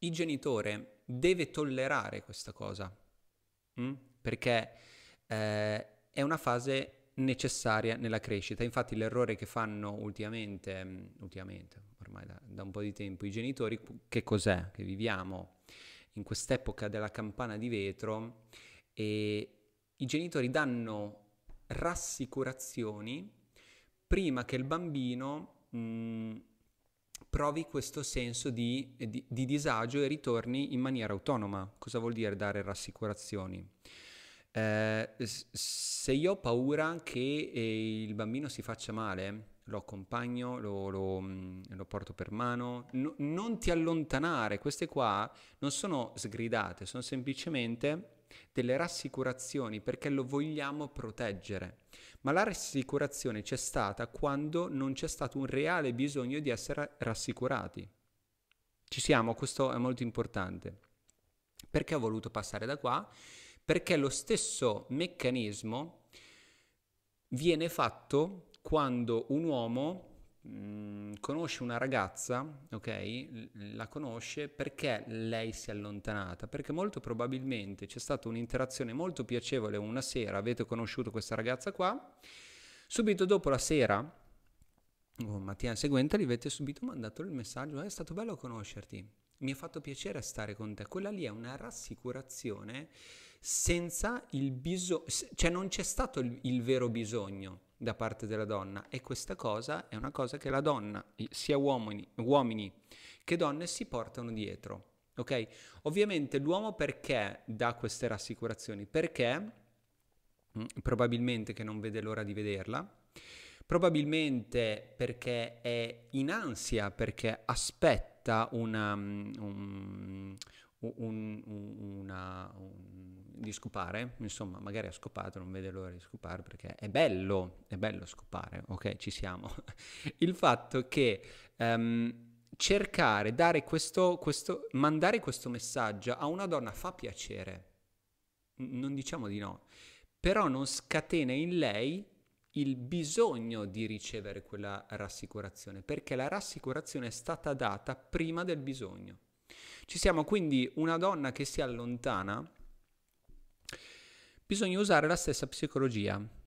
il genitore deve tollerare questa cosa, mh? Mm? perché eh, è una fase necessaria nella crescita. Infatti l'errore che fanno ultimamente, mm, ultimamente ormai da, da un po' di tempo, i genitori, che cos'è? Che viviamo in quest'epoca della campana di vetro e i genitori danno rassicurazioni prima che il bambino... Mh, mm, provi questo senso di, di, di, disagio e ritorni in maniera autonoma. Cosa vuol dire dare rassicurazioni? Eh, se io ho paura che eh, il bambino si faccia male, lo accompagno, lo, lo, mm, lo porto per mano, no, non ti allontanare, queste qua non sono sgridate, sono semplicemente delle rassicurazioni perché lo vogliamo proteggere. Ma la rassicurazione c'è stata quando non c'è stato un reale bisogno di essere rassicurati. Ci siamo, questo è molto importante. Perché ho voluto passare da qua? Perché lo stesso meccanismo viene fatto quando un uomo Mm, conosce una ragazza, ok? La conosce perché lei si è allontanata, perché molto probabilmente c'è stata un'interazione molto piacevole una sera, avete conosciuto questa ragazza qua, subito dopo la sera o mattina seguente gli avete subito mandato il messaggio, è stato bello conoscerti, mi ha fatto piacere stare con te. Quella lì è una rassicurazione senza il bisogno, cioè non c'è stato il, il vero bisogno da parte della donna e questa cosa è una cosa che la donna, sia uomini, uomini che donne, si portano dietro. Ok? Ovviamente l'uomo perché dà queste rassicurazioni? Perché mm, probabilmente che non vede l'ora di vederla, probabilmente perché è in ansia, perché aspetta una, um, un, un, una di scopare, insomma, magari ha scopato, non vede l'ora di scopare perché è bello, è bello scopare, ok, ci siamo. Il fatto che um, cercare, dare questo, questo, mandare questo messaggio a una donna fa piacere, non diciamo di no, però non scatena in lei il bisogno di ricevere quella rassicurazione, perché la rassicurazione è stata data prima del bisogno. Ci siamo quindi una donna che si allontana bisogna usare la stessa psicologia.